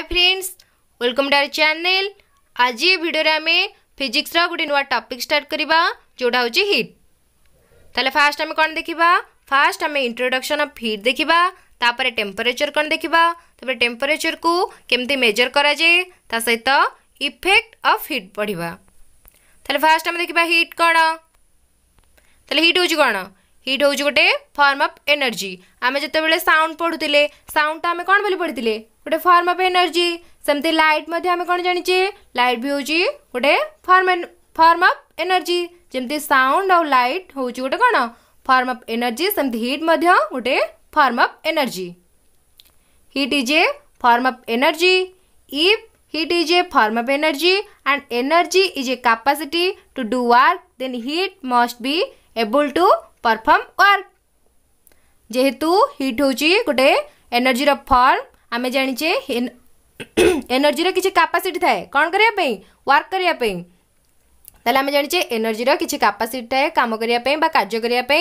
Hi friends welcome to our channel आज video आम physics रोटे नुआ टपिक स्टार्ट करवा जोटा होट ताले फास्ट आम कौन देखा फास्ट आम इंट्रोडक्शन ऑफ हिट देखा तापर टेम्परेचर कौन देखा तो टेम्परेचर को कमी मेजर कराए सहित इफेक्ट अफ हिट बढ़िया फास्ट आम देखा हिट कौन तेल हिट हूँ कौन हिट हूँ गोटे फर्म अफ एनर्जी आम जो साउंड पढ़ुते साउंडटा आम कौन बोली पढ़ी गोटे फर्म अफ एनर्जी सेमती लाइट आम कौन जानचे लाइट भी हूँ गोटे फर्म फर्म अफ एनर्जी जमी साउंड आउ लाइट हूँ गोटे कौन फर्म अफ एनर्जी सेमती हिट गोटे form of energy heat is a form of energy if heat is a form of energy and energy is a capacity to do work then heat must be able to perform work जेहेतु heat हूँ गोटे energy firm आम जाचे energy किसी कापासीटी थाए कौन करने work करने आम जाचे एनर्जी किसी कापासीटी थाए कम करने कार्य करने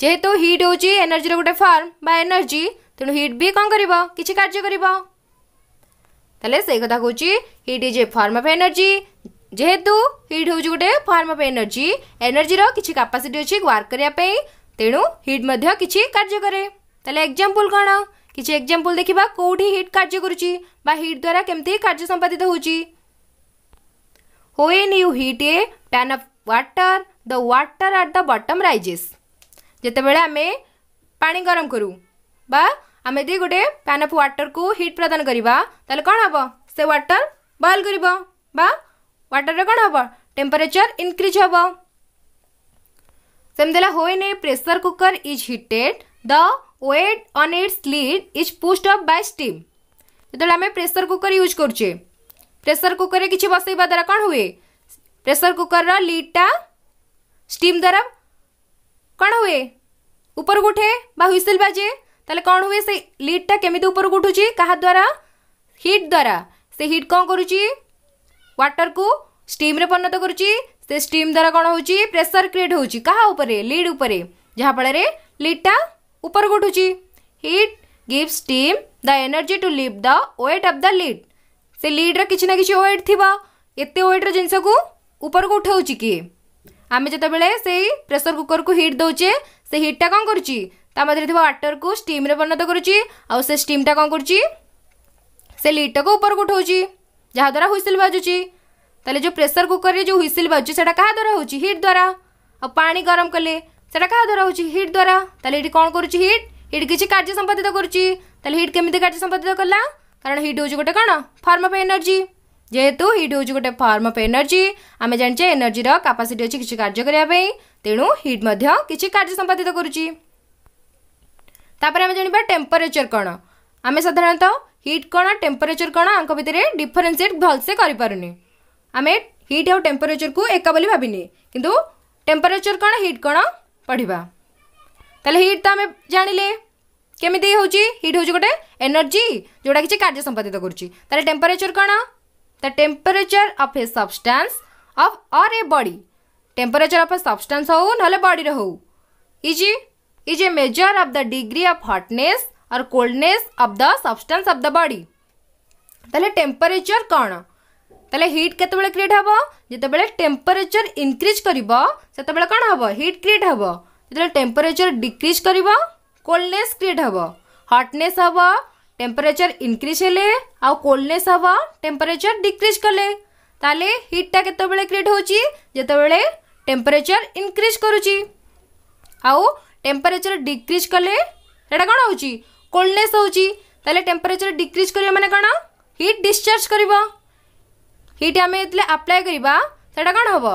जेहेतु हिट हूँ एनर्जी गोटे फर्म बा एनर्जी तेणु हिट भी कौन कर किसी कार्य कर heat is a form of energy जेहेतु हिट हूँ गोटे फर्म अफ एनर्जी एनर्जी किसी कापासीटी अच्छी वर्क करने तेणु हिट मध्य कार्य कैसे एक्जामपल कौन କିଛି ଏକ୍ଜାମ୍ପଲ୍ ଦେଖିବା କେଉଁଠି ହିଟ୍ କାର୍ଯ୍ୟ କରୁଛି ବା ହିଟ୍ ଦ୍ୱାରା କେମିତି କାର୍ଯ୍ୟ ସମ୍ପାଦିତ ହେଉଛି when you heat a pan of water the water at the bottom rises ଯେତେବେଳେ ଆମେ ପାଣି ଗରମ କରୁ ବା ଆମେ ଯଦି ଗୋଟେ ପ୍ୟାନ୍ ଅଫ୍ ୱାଟରକୁ ହିଟ୍ ପ୍ରଦାନ କରିବା ତାହେଲେ କ'ଣ ହେବ ସେ ୱାଟର ବଏଲ୍ କରିବ ବା ୱାଟରରେ କ'ଣ ହେବ ଟେମ୍ପରେଚର ଇନକ୍ରିଜ୍ ହେବ ସେମିତି ହେଲା when a pressure cooker is heated the weight on its lid is pushed up by steam जो आम प्रेसर कुकर यूज कर प्रेसर कुकर में किसी द्वारा कौन हुए प्रेसर कुकर लीडटा स्टीम द्वारा कौन हुए ऊपर उठे बाइसिल बाजे तेल कौन हुए से लीडटा केमी ऊपर उठू क्या द्वारा हिट द्वारा से हिट कौन कर वाटर को स्टीम्रे पर कर स्टीम द्वारा कौन हो प्रेसर क्रिएट हो लीड उपर जहाँफल लीडटा ऊपर उठू heat gives steam the energy to लिव the weight of the lid से लिड्र कि ना कि वेट थी एत ओट्र जिनस को ऊपर को उठा किए आम जितेबले से प्रेसर कुकर को हिट दौचे से हिटा कौन कर वाटर को स्टीम रे परिणत करीमटा कौन कर लिडटा को ऊपर को उठाऊँगी जहाद्वारा हुईसिल बाजुच तेल जो प्रेसर कुकर जो हुईसिल बाजुच्छा क्या द्वारा होट द्वारा आ पा गरम कले সেটা কাহা দ্বারা হচ্ছে হিট দ্বারা তাহলে এটি কোণ করছি হিট হিট কিছু কার্য সম্পাদিত করছি তাহলে হিট কেমিতি কার্য সম্পাদিত কলা কারণ হিট হচ্ছে গোটে কোণ ফর্ম অফ এনর্জি যেহেতু হিট হচ্ছে গোটে ফর্ম অফ এনর্জি আমি জানিছে এনর্জির কাপাসিটি অছি কিছু কার্য করা তেণু হিট মধ্যে কিছু কার্য সম্পাদিত করুছি তাপরে আমি জাঁয়া টেম্পরেচর কোণ আমি সাধারণত হিট কোণ টেম্পরেচর কোণ আঙ্ক ভিতরে ডিফরেনসিয়েট ভালসে করিপারুনি আমি হিট আউ টেম্পরেচর কু একা বলে ভাবিনি কিন্তু টেম্পরেচর কোণ হিট কোণ पढ़ा तेल हिट तो आम जान लें केमी हूँ हिट हूँ गोटे एनर्जी जोड़ा कि कार्य संपादित करेम्परेचर कौन the temperature of a substance of or a body temperature of a substance हो ना body who is a measure of the degree of hotness और coldness of the substance of the body तेल टेम्परेचर कौन तले hit के create हे जो temperature increase करते कौन हम हिट क्रिएट हे जो टेम्परेचर डिक्रिज कर कोल्डने क्रिएट हे हटने हम टेम्परेचर इनक्रिज हेले आल्डने हम टेम्परेचर डिक्रिज कले ताले हिटा के क्रिएट होते टेम्परेचर इनक्रिज करेचर डिक्रिज कले कौन हो कोल्डने टेम्परेचर डिक्रिज कर मैंने कौन हिट डिस्चार्ज करवा हिट आम जो आप्लाय करवा ସେଇଟା କ'ଣ ହେବ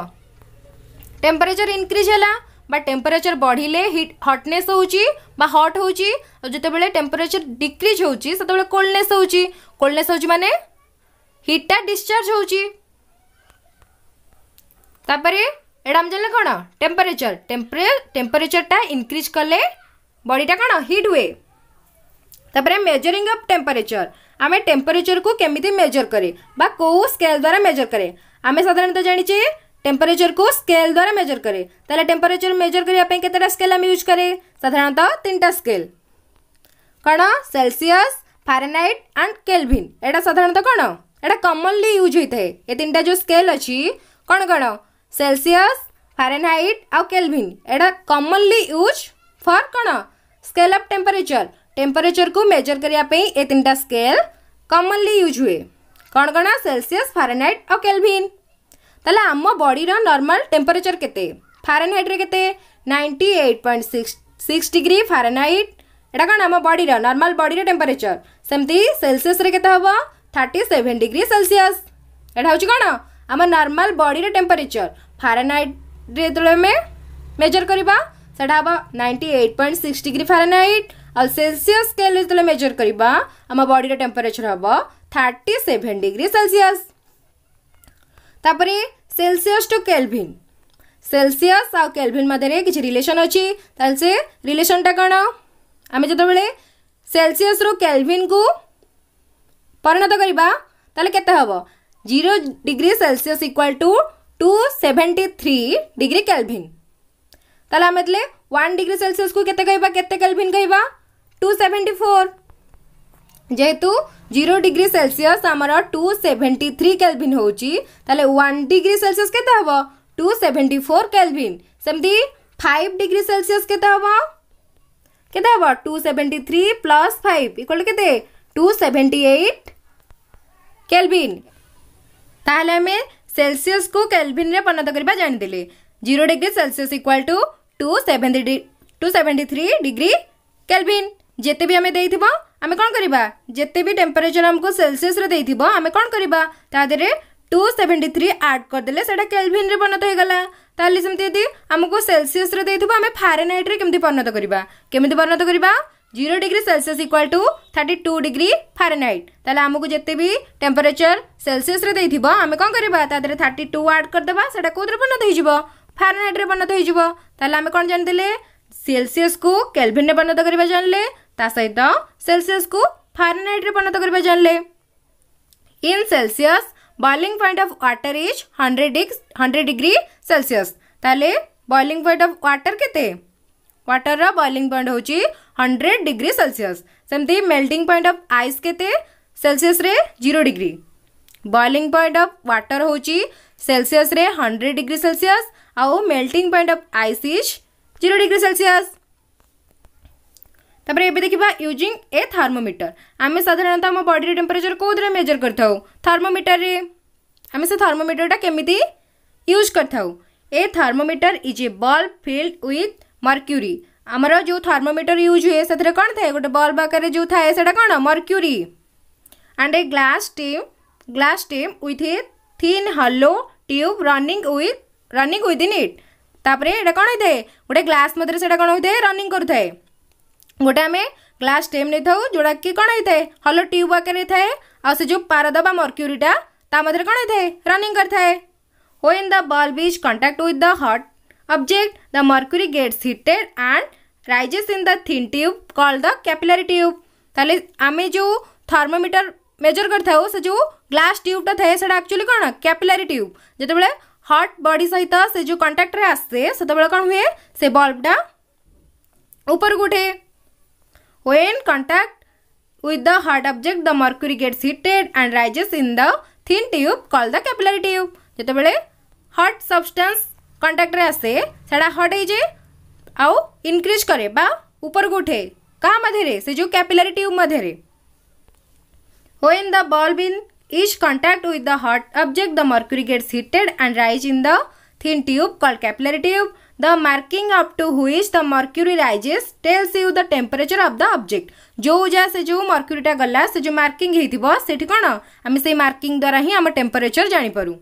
ଟେମ୍ପରେଚର ଇନକ୍ରିଜ୍ ହେଲା ବା ଟେମ୍ପରେଚର ବଢ଼ିଲେ ହିଟ୍ ହଟନେସ୍ ହେଉଛି ବା ହଟ୍ ହେଉଛି ଆଉ ଯେତେବେଳେ ଟେମ୍ପରେଚର ଡିକ୍ରିଜ୍ ହେଉଛି ସେତେବେଳେ କୋଲ୍ଡନେସ୍ ହେଉଛି କୋଲ୍ଡନେସ୍ ହେଉଛି ମାନେ ହିଟ୍ଟା ଡିସଚାର୍ଜ ହେଉଛି ତାପରେ ଏଇଟା ଆମେ ଜାଣିଲେ କ'ଣ ଟେମ୍ପରେଚର ଟେମ୍ପରେଚରଟା ଇନକ୍ରିଜ୍ କଲେ ବଡ଼ିଟା କ'ଣ ହିଟ୍ ହୁଏ ତାପରେ ମେଜରିଂ ଅଫ୍ ଟେମ୍ପରେଚର ଆମେ ଟେମ୍ପରେଚରକୁ କେମିତି ମେଜର କରେ ବା କେଉଁ ସ୍କେଲ ଦ୍ୱାରା ମେଜର କରେ ଆମେ ସାଧାରଣତଃ ଜାଣିଛେ টেম্পারেচরকু স্কেল দ্বারা মেজর করে তাহলে টেম্পারেচর মেজর করা কতটা স্কেল আমি ইউজ করে সাধারণত তিনটা স্কেল কোণ সেলসিয়াস ফারেনহাইট আন্ড কেলভিন এটা সাধারণত কোণ এটা কমনলি ইউজ হয়ে থাকে এ তিনটা যে স্কেল অছি কোণ কোণ সেলসিয়াস ফারেনহাইট আউ কেলভিন এটা কমনলি ইউজ ফর কোণ স্কেল অফ টেম্পারেচর टेम्परेचर को मेजर करने ये तीन टाइम स्केल कमनली यूज हुए कौन कौन सेलसीयस फारेनहाइट और केलभिन तेल आम बडी नर्माल टेम्परेचर के फारेनहाइट रे के ninety eight point six six degree Fahrenheit एटा कौन आम बडी नर्माल बडी टेम्परेचर सेमती सेलसीयस के थर्टी सेवेन डिग्री सेलसीयस एटा हूँ कौन आम नर्माल बडी टेम्परेचर फारेनहाइट जो मेजर करवा सेटा हाँ ninety eight point six degree Fahrenheit ଆଉ ସେଲସିୟସ୍ ସ୍କେଲ୍ରେ ଯେତେବେଳେ ମେଜର୍ କରିବା ଆମ ବଡ଼ିର ଟେମ୍ପରେଚର୍ ହେବ ଥାର୍ଟି ସେଭେନ୍ ଡିଗ୍ରୀ ସେଲସିୟସ୍ ତାପରେ ସେଲସିୟସ୍ ଟୁ କେଲଭିନ୍ ସେଲସିୟସ୍ ଆଉ କେଲଭିନ୍ ମଧ୍ୟରେ କିଛି ରିଲେସନ୍ ଅଛି ତାହେଲେ ସେ ରିଲେସନ୍ଟା କ'ଣ ଆମେ ଯେତେବେଳେ ସେଲସିୟସ୍ରୁ କେଲଭିନ୍କୁ ପରିଣତ କରିବା ତାହେଲେ କେତେ ହେବ zero degree Celsius equal to two seventy three degree Kelvin ତାହେଲେ ଆମେ ଯେତେବେଳେ ୱାନ୍ ଡିଗ୍ରୀ ସେଲସିୟସ୍କୁ କେତେ କହିବା କେତେ କେଲଭିନ୍ କହିବା फोर जेहेतु जीरो डिग्री सेलसीयस हमर 273 केल्विन होची ताले 1 डिग्री सेल्सियस केते हबो 274 केल्विन समदी 5 डिग्री सेलसीयस केते हबो केते हबो प्लस फाइव इक्वल टू केते 278 केल्विन ताले हमें सेल्सियस को केल्विन रे परिणत करबा जान देले 0 degree Celsius equal to 273 degree Kelvin ଯେତେ ବି ଆମେ ଦେଇଥିବ ଆମେ କ'ଣ କରିବା ଯେତେ ବି ଟେମ୍ପରେଚର୍ ଆମକୁ ସେଲସିୟସ୍ରେ ଦେଇଥିବ ଆମେ କ'ଣ କରିବା ତା ଦେହରେ ଟୁ ସେଭେଣ୍ଟି ଥ୍ରୀ ଆଡ଼୍ କରିଦେଲେ ସେଇଟା କେଲଭିନ୍ରେ ପରିଣତ ହୋଇଗଲା ତାହେଲେ ସେମିତି ଯଦି ଆମକୁ ସେଲସିୟସ୍ରେ ଦେଇଥିବ ଆମେ ଫାରେନାଇଟ୍ରେ କେମିତି ପରିଣତ କରିବା କେମିତି ପରିଣତ କରିବା zero degree Celsius equal to thirty two degree Fahrenheit ତାହେଲେ ଆମକୁ ଯେତେ ବି ଟେମ୍ପରେଚର୍ ସେଲସିୟସ୍ରେ ଦେଇଥିବ ଆମେ କ'ଣ କରିବା ତା ଦେହରେ ଥାର୍ଟି ଟୁ ଆଡ଼୍ କରିଦେବା ସେଇଟା କେଉଁଥିରେ ପରିଣତ ହୋଇଯିବ ଫାରେନାଇଟ୍ରେ ପରିଣତ ହୋଇଯିବ ତାହେଲେ ଆମେ କ'ଣ ଜାଣିଦେଲେ सेलसीयस को कैलभिन में परिणत करने जानले सहित सेलसीयस को फारेनहाइट में परिणत करने जानले in Celsius boiling point of water is 100 degree 100 degree Celsius ताले बॉइलिंग पॉइंट ऑफ वाटर केते वाटर रा बॉइलिंग पॉइंट होची 100 डिग्री सेलसीयस सेमती मेल्टिंग पॉइंट ऑफ आइस केते सेलसीयस रे 0 degree boiling point of water हूँ सेलसीयस रे 100 डिग्री सेलसीयस आउ melting point of ice is zero degree Celsius ତାପରେ ଏବେ ଦେଖିବା ୟୁଜିଂ ଏ ଥାର୍ମୋମିଟର ଆମେ ସାଧାରଣତଃ ଆମ ବଡ଼ିର ଟେମ୍ପରେଚର କେଉଁଥିରେ ମେଜର କରିଥାଉ ଥାର୍ମୋମିଟରରେ ଆମେ ସେ ଥାର୍ମୋମିଟରଟା କେମିତି ୟୁଜ୍ କରିଥାଉ a thermometer is a bulb filled with mercury ଆମର ଯେଉଁ ଥାର୍ମୋମିଟର ୟୁଜ୍ ହୁଏ ସେଥିରେ କ'ଣ ଥାଏ ଗୋଟେ ବଲ୍ବ ଆକାରରେ ଯେଉଁ ଥାଏ ସେଇଟା କ'ଣ mercury and a glass stem glass stem with a thin hollow tube running with running within it तापर एटा कौन होता है गोटे ग्लास मध्य से कौन होता है रनिंग करूँ गोटे आम ग्लास टेम नहीं था जोटा कि कौन होता है हल ट्यूब आकर पारदा मर्क्यूरीटा तादे कौन होता है रनिंग करें when the bulb contact with the hot object the mercury gets heated and rises in the thin tube called the capillary tube तेल आम जो थर्मोमीटर मेजर कर से जो ग्लास ट्यूबा था एक्चुअली कौन कैपिलारी ट्यूब जो हार्ट बॉडी सहित से जो कंटाक्ट आसे से कौन हुए से बल्बटा उपर उठे when contact with the hot object the mercury gets heated and rises in the thin tube called the capillary tube जोबले हट सबस्टा कंटाक्ट आसे से हट हो आउ इनक्रीज करे बा ऊपर उठे क्या मधे से जो कैपिलरी ट्यूब मधे when the bulb in each contact with the hot object the mercury gets heated and rise in the thin tube called capillary tube the marking up to which the mercury rises tells you the temperature of the object जो जा से जो mercury टा गला से जो marking ହେଇଥିବ ସେଠି କ'ଣ ଆମେ ସେଇ marking ଦ୍ୱାରା ହିଁ ଆମ temperature ଜାଣିପାରୁ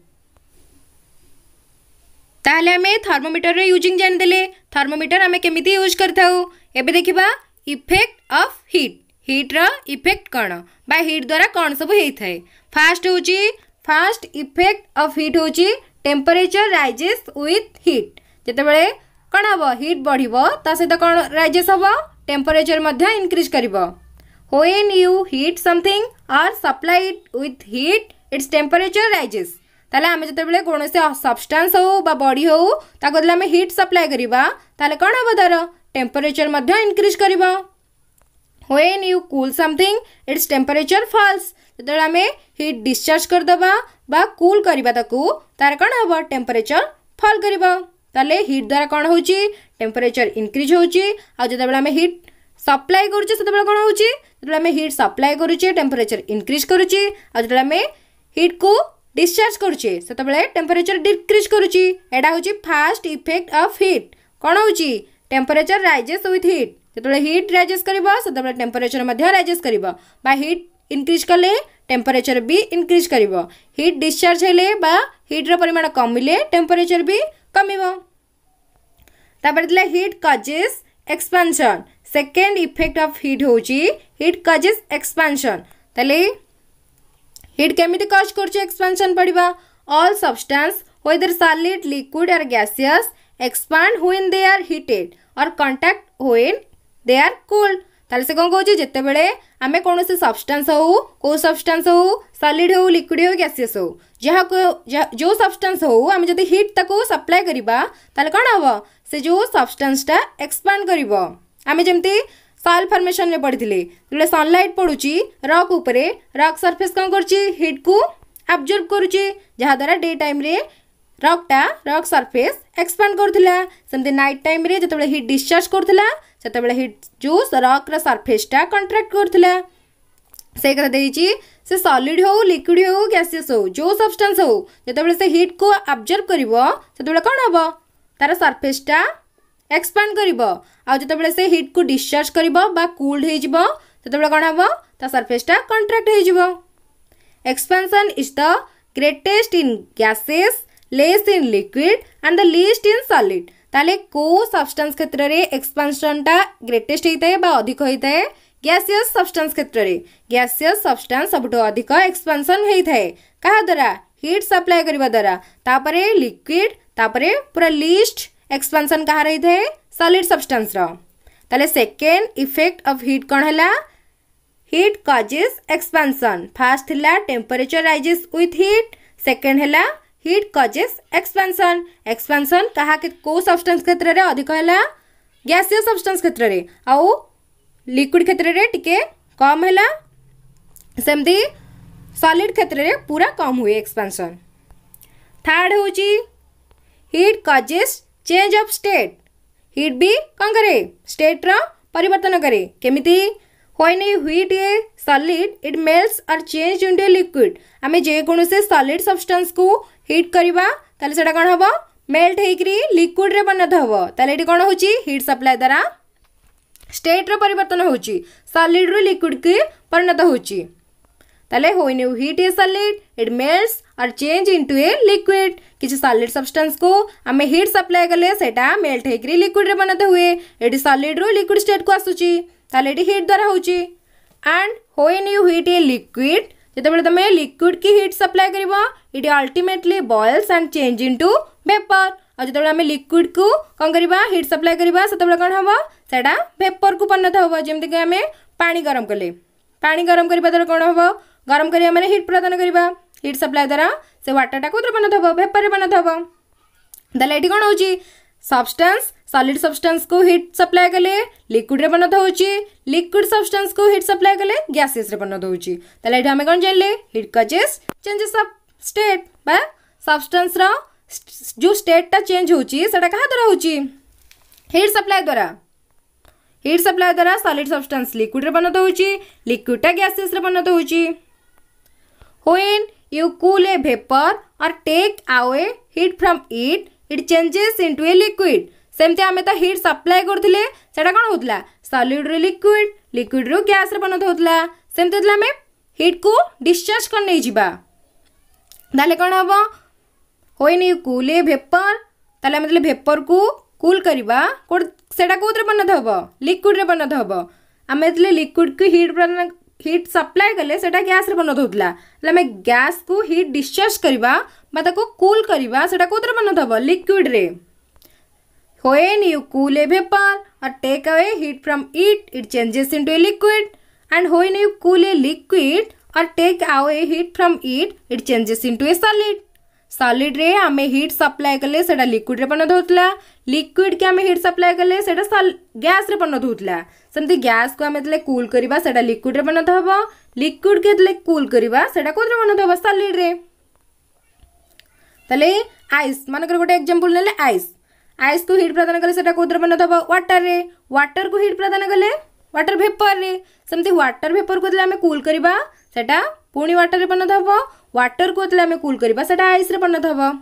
ତାହେଲେ ଆମେ ଥର୍ମୋମିଟରର ୟୁଜିଂ ଜାଣିଦେଲେ ଥର୍ମୋମିଟର ଆମେ କେମିତି ୟୁଜ୍ କରିଥାଉ ଏବେ ଦେଖିବା ଇଫେକ୍ଟ ଅଫ୍ ହିଟ୍ ହିଟ୍ର ଇଫେକ୍ଟ କ'ଣ ବା द्वारा ଦ୍ୱାରା सब ସବୁ ହେଇଥାଏ फास्ट हूँ फास्ट इफेक्ट अफ हिट हूँ टेम्परेचर रईजेस विथ हिट जितेबाला कौन हम हिट बढ़े कौन रईजेस हम टेम्परेचर इनक्रिज कर when you heat something or supply it with heat its temperature rises तेल आम जो कौन से सब्सटान्स हो बडी होदल आम हिट सप्लाई करवा कौन हम तर टेम्परेचर इनक्रिज कर when you cool something its temperature falls जो आम हिट डिस्चार्ज करदे कूल करवाक तार कौन हम टेम्परेचर फल कर हिट द्वारा कौन हो टेम्परेचर इनक्रिज होते आम हिट सप्लाए करुचे से कौन होते हिट सप्लाए करुचे टेम्परेचर इनक्रिज करुचे आज जो हिट को डिस्चार्ज करुचे से टेम्परेचर डिक्रिज करुचा हूँ फास्ट इफेक्ट अफ हिट कौन हो टेम्परेचर रजेस्ट विथ हिट जो हिट रजेस्ट करेम्परेचर रजेस्ट करीट इनक्रिज कले टेम्परेचर भी इनक्रिज कर हिट डिस्चार्ज हेले हिट्र परिमाण कमिले टेम्परेचर भी कम heat causes expansion second effect of heat हूँ हिट कजेस एक्सपेनसन तेल हिट केमी कज कर एक्सपेनसन पड़ा all substances whether solid liquid or gaseous expand when they are heated और contract when they are cold तेल से कौन कहे जिते बड़े आम कौन से सब्सटा हो कौ सब्सटा हो सलीड हो लिक्विड हो गैसीय हो जहा जो सब्सटा हो आम जब हिट ताक सप्लाए करवा कौन हम से जो सब्सटास्टा एक्सपाड कर आम जमी सल फर्मेसन में पड़ी जो सनलैट पड़ू रक् रक् सरफेस कौन कर हिट कु आबजर्व कराद्वारा डे टाइम रक्टा रक् सरफेस एक्सपाड करमती नाइट टाइम जो हिट डिस्चार्ज करूला से जो रक रफेसटा कंट्राक्ट कर से कथा देखिए सलीड हो लिक्विड हो गैसीयस हो जो सब्सटा से हिट को अब्जर्व कर कौन हम तार सरफेसटा एक्सपाड कर हिट को डिस्चार्ज करूल्ड होते कौन हम ता सरफेसटा कंट्राक्ट हो is the greatest in gases less in liquid and the least in solid ताले को सब्सटेंस क्षेत्र में एक्सपेंशन टा ग्रेटेस्ट होता है अधिक हेते गैसियस सब्सटेंस क्षेत्र में गैसियस सब्सटेंस सब अधिक एक्सपेंशन हेथे कहा द्वारा हीट सप्लाई करबा द्वारा तापरे लिक्विड तापरे पूरा लिस्ट एक्सपेंशन कहा रहिथे सॉलिड सब्सटेंस रो ताले सेकंड इफेक्ट ऑफ हीट कोन हला हीट कॉजेस एक्सपेंशन फर्स्ट हला temperature rises with heat second हला इट कजेस एक्सपेनसन एक्सपेनसन क्या कौ सबस्टेन्स क्षेत्र में अधिक है गैसीय सबस्टेन्स क्षेत्र में आउ लिक्विड क्षेत्र में टी कम है सलीड क्षेत्र में पूरा कम हुए एक्सपेनसन थार्ड हूँ heat causes change of state heat भी कौन कै स्टेट रन करे केमी होने when a solid it melts or चेज इन टू लिक्विड आम जेको सलीड सबस्टेन्स को हिट करवाटा कौन हम मेल्ट होक्विड्रे परिणत हे तो ये कौन होट सप्लाय द्वारा स्टेट्र पर सलीड रु लिक्विड कि परिणत होने heat a solid it melts or चेज इन टू ए लिक्विड किसी सलीड सबस्टेन्स को आम हिट सप्लाय कले मेल्ट हो लिक्विड्रे परिणत हुए ये सलीड्रु लिक्विड स्टेट को आसूस ये हिट द्वारा होंड होने यू हिट ए लिक्विड ᱡᱮᱛᱚᱵᱮᱫ ᱛᱚમે ᱞᱤᱠᱣᱤᱰ ᱠᱤ ᱦᱤᱴ ᱥᱟᱯᱞᱟᱭ ᱠᱟᱹᱨᱤᱵᱟ ᱤᱫᱤ ᱟᱞᱴᱤᱢᱮᱴᱞᱤ ᱵᱚᱭᱮᱞᱥ ᱟᱸᱰ ᱪᱮᱸᱡ ᱤᱱᱴᱩ ᱵᱮᱯᱟᱨ ᱟᱨ ᱡᱮᱛᱚᱵᱮᱫ ᱟᱢᱮ ᱞᱤᱠᱣᱤᱰ ᱠᱚ ᱠᱚᱱ ᱠᱟᱹᱨᱤᱵᱟ ᱦᱤᱴ ᱥᱟᱯᱞᱟᱭ ᱠᱟᱹᱨᱤᱵᱟ ᱥᱮᱛᱚᱵᱮᱫ ᱠᱚᱱ ᱦᱚᱵᱚ ᱥᱟᱰᱟ ᱵᱮᱯᱟᱨ ᱠᱩ ᱵᱚᱱᱱᱚᱛ ᱦᱚᱵᱚ ᱡᱮᱢᱫᱤ ᱠᱤ ᱟᱢᱮ ᱯᱟᱱᱤ ᱜᱟᱨᱢ ᱠᱟᱹᱞᱮ ᱯᱟᱱᱤ ᱜᱟᱨᱢ ᱠᱟᱹᱨᱤ ᱵᱟᱫᱚᱨ ᱠᱚᱱ ᱦᱚᱵᱚ ᱜᱟᱨᱢ ᱠᱟ सॉलिड सब्सटेंस को हिट सप्लाए कले लिक्विड रे लिक्विड सब्सटेंस को हिट सप्लाए कले गैसेस रे परिणत होउची तले एटा हमें कोन जानले कजेस चेंजेस ऑफ स्टेट बा सब्सटेंस रा जो स्टेट टा चेंज होउची सेटा कहा द्वारा होउची हीट सप्लाय द्वारा हिट सप्लाय द्वारा सॉलिड सब्सटेंस लिक्विड रे परिणत होउची लिक्विड टा गैसेस रे परिणत होउची or take away heat from it it changes heat from it it सेमती आम तो हिट सप्लाए करते कौन होता सलीड रु लिक्विड लिक्विड रु गैस बनाते होता सेमती हिट को डिस्चार्ज कर नहीं जावा ताल कौन हम होने कूल ये भेपर ताल भेपर को कूल करवा सैटा कौन परिणत हे लिक्विड परिणत हे आम जो लिक्विड को हिट हिट सप्लाए कले गैस परिणत होता आम गैस को हिट डिस्चार्ज करवा कूल करवा सौ परिणत हे लिक्विड्रे When you cool a vapor or take away heat from it, it changes into a liquid. And when you cool a liquid or take away heat from it, it changes into a solid. Solid रे आम hit supply कले से liquid रे परिणत होता liquid के आम hit supply कले से गैस रे परिणत होता सेमती गैस को आम जो कूल करवा से लिक्विड रे परिणत हम लिक्विड के जो कूल करवा से कौन परिणत हम सलीड रे आईस मानकर गोटे एग्जाम्पल ने आईस ଆଇସ୍ କୁ ହିଟ୍ ପ୍ରଦାନ କଲେ ସେଟା କୋଉଥିରେ ପରିଣତ ହେବ ୱାଟରରେ ୱାଟରକୁ ହିଟ୍ ପ୍ରଦାନ କଲେ ୱାଟର ଭେପରରେ ସେମିତି ୱାଟର ଭେପରକୁ ଯେତେବେଳେ ଆମେ କୁଲ୍ କରିବା ସେଟା ପୁଣି ୱାଟରରେ ପରିଣତ ହେବ ୱାଟରକୁ ଯେତେବେଳେ ଆମେ କୁଲ୍ କରିବା ସେଟା ଆଇସ୍ରେ ପରିଣତ ହେବ